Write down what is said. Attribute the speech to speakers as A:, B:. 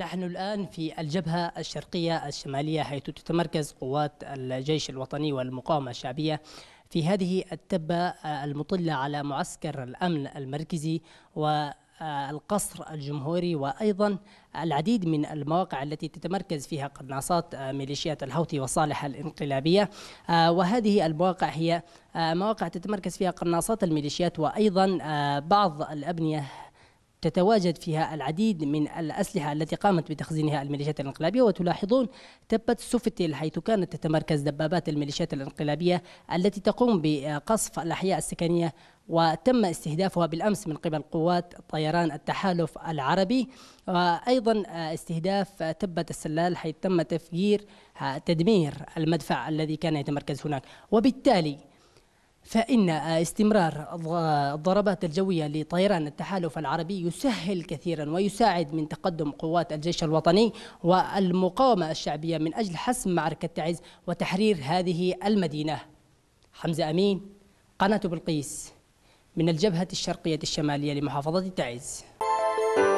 A: نحن الآن في الجبهة الشرقية الشمالية حيث تتمركز قوات الجيش الوطني والمقاومة الشعبية في هذه التبة آه، المطلة على معسكر الأمن المركزي و القصر الجمهوري وأيضا العديد من المواقع التي تتمركز فيها قناصات آه، ميليشيات الحوثي وصالح الانقلابية آه، وهذه المواقع هي مواقع تتمركز فيها قناصات الميليشيات وأيضا بعض الأبنية تتواجد فيها العديد من الأسلحة التي قامت بتخزينها الميليشيات الانقلابية وتلاحظون تبة سوفتيل حيث كانت تتمركز دبابات الميليشيات الانقلابية التي تقوم بقصف الأحياء السكنية وتم استهدافها بالامس من قبل قوات طيران التحالف العربي وايضا استهداف تبه السلال حيث تم تفجير تدمير المدفع الذي كان يتمركز هناك وبالتالي فإن استمرار الضربات الجوية لطيران التحالف العربي يسهل كثيرا ويساعد من تقدم قوات الجيش الوطني والمقاومة الشعبية من أجل حسم معركة تعز وتحرير هذه المدينة حمزة أمين قناة بلقيس من الجبهة الشرقية الشمالية لمحافظة تعز